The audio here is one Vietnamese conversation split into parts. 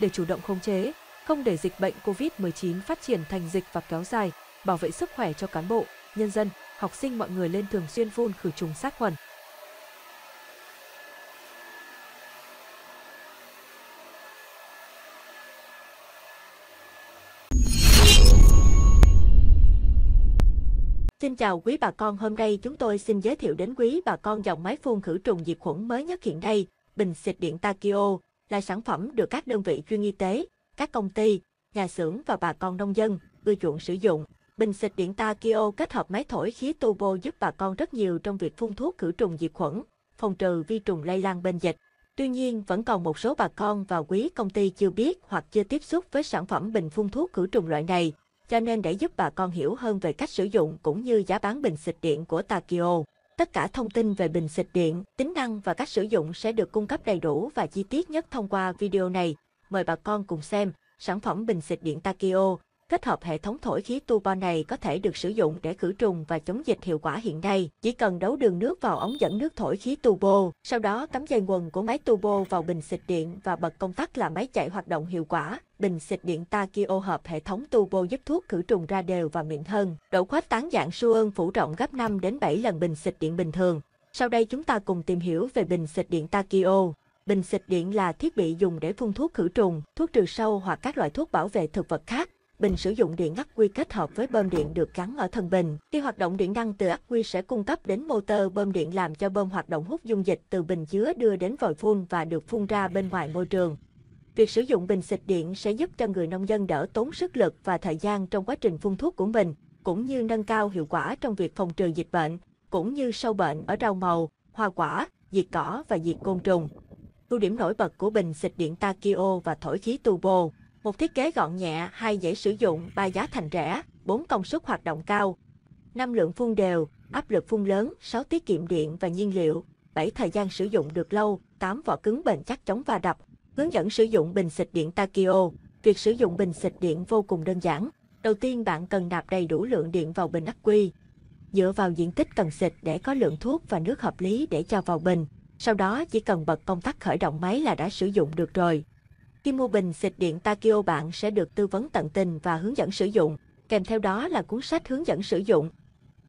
để chủ động khống chế, không để dịch bệnh COVID-19 phát triển thành dịch và kéo dài, bảo vệ sức khỏe cho cán bộ, nhân dân, học sinh mọi người lên thường xuyên phun khử trùng sát khuẩn. Xin chào quý bà con, hôm nay chúng tôi xin giới thiệu đến quý bà con dòng máy phun khử trùng diệt khuẩn mới nhất hiện nay, bình xịt điện Takio, là sản phẩm được các đơn vị chuyên y tế, các công ty, nhà xưởng và bà con nông dân ưa chuộng sử dụng. Bình xịt điện Takio kết hợp máy thổi khí turbo giúp bà con rất nhiều trong việc phun thuốc khử trùng diệt khuẩn, phòng trừ vi trùng lây lan bên dịch. Tuy nhiên, vẫn còn một số bà con và quý công ty chưa biết hoặc chưa tiếp xúc với sản phẩm bình phun thuốc khử trùng loại này, cho nên để giúp bà con hiểu hơn về cách sử dụng cũng như giá bán bình xịt điện của Takio. Tất cả thông tin về bình xịt điện, tính năng và cách sử dụng sẽ được cung cấp đầy đủ và chi tiết nhất thông qua video này. Mời bà con cùng xem sản phẩm bình xịt điện Takio Kết hợp hệ thống thổi khí turbon này có thể được sử dụng để khử trùng và chống dịch hiệu quả hiện nay. Chỉ cần đấu đường nước vào ống dẫn nước thổi khí turbo, sau đó cắm dây nguồn của máy turbo vào bình xịt điện và bật công tắc là máy chạy hoạt động hiệu quả. Bình xịt điện Takio hợp hệ thống turbo giúp thuốc khử trùng ra đều và mịn hơn. Độ khuếch tán dạng suôn phủ rộng gấp 5 đến 7 lần bình xịt điện bình thường. Sau đây chúng ta cùng tìm hiểu về bình xịt điện Takio. Bình xịt điện là thiết bị dùng để phun thuốc khử trùng, thuốc trừ sâu hoặc các loại thuốc bảo vệ thực vật khác bình sử dụng điện ắc quy kết hợp với bơm điện được gắn ở thân bình. Khi hoạt động điện năng từ ắc quy sẽ cung cấp đến motor bơm điện làm cho bơm hoạt động hút dung dịch từ bình chứa đưa đến vòi phun và được phun ra bên ngoài môi trường. Việc sử dụng bình xịt điện sẽ giúp cho người nông dân đỡ tốn sức lực và thời gian trong quá trình phun thuốc của mình, cũng như nâng cao hiệu quả trong việc phòng trừ dịch bệnh, cũng như sâu bệnh ở rau màu, hoa quả, diệt cỏ và diệt côn trùng. Ưu điểm nổi bật của bình xịt điện Takio và thổi khí turbo một thiết kế gọn nhẹ, hai dễ sử dụng, ba giá thành rẻ, bốn công suất hoạt động cao. năm lượng phun đều, áp lực phun lớn, 6 tiết kiệm điện và nhiên liệu, 7 thời gian sử dụng được lâu, 8 vỏ cứng bền chắc chống va đập. Hướng dẫn sử dụng bình xịt điện Takio. Việc sử dụng bình xịt điện vô cùng đơn giản. Đầu tiên bạn cần nạp đầy đủ lượng điện vào bình ắc quy. Dựa vào diện tích cần xịt để có lượng thuốc và nước hợp lý để cho vào bình. Sau đó chỉ cần bật công tắc khởi động máy là đã sử dụng được rồi. Khi mua bình xịt điện Takio bạn sẽ được tư vấn tận tình và hướng dẫn sử dụng, kèm theo đó là cuốn sách hướng dẫn sử dụng.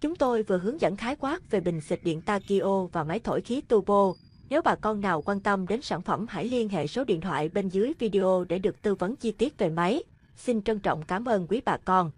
Chúng tôi vừa hướng dẫn khái quát về bình xịt điện Takio và máy thổi khí turbo. Nếu bà con nào quan tâm đến sản phẩm hãy liên hệ số điện thoại bên dưới video để được tư vấn chi tiết về máy. Xin trân trọng cảm ơn quý bà con.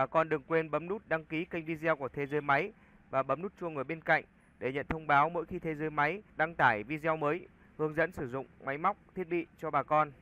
Bà con đừng quên bấm nút đăng ký kênh video của Thế Giới Máy và bấm nút chuông ở bên cạnh để nhận thông báo mỗi khi Thế Giới Máy đăng tải video mới hướng dẫn sử dụng máy móc, thiết bị cho bà con.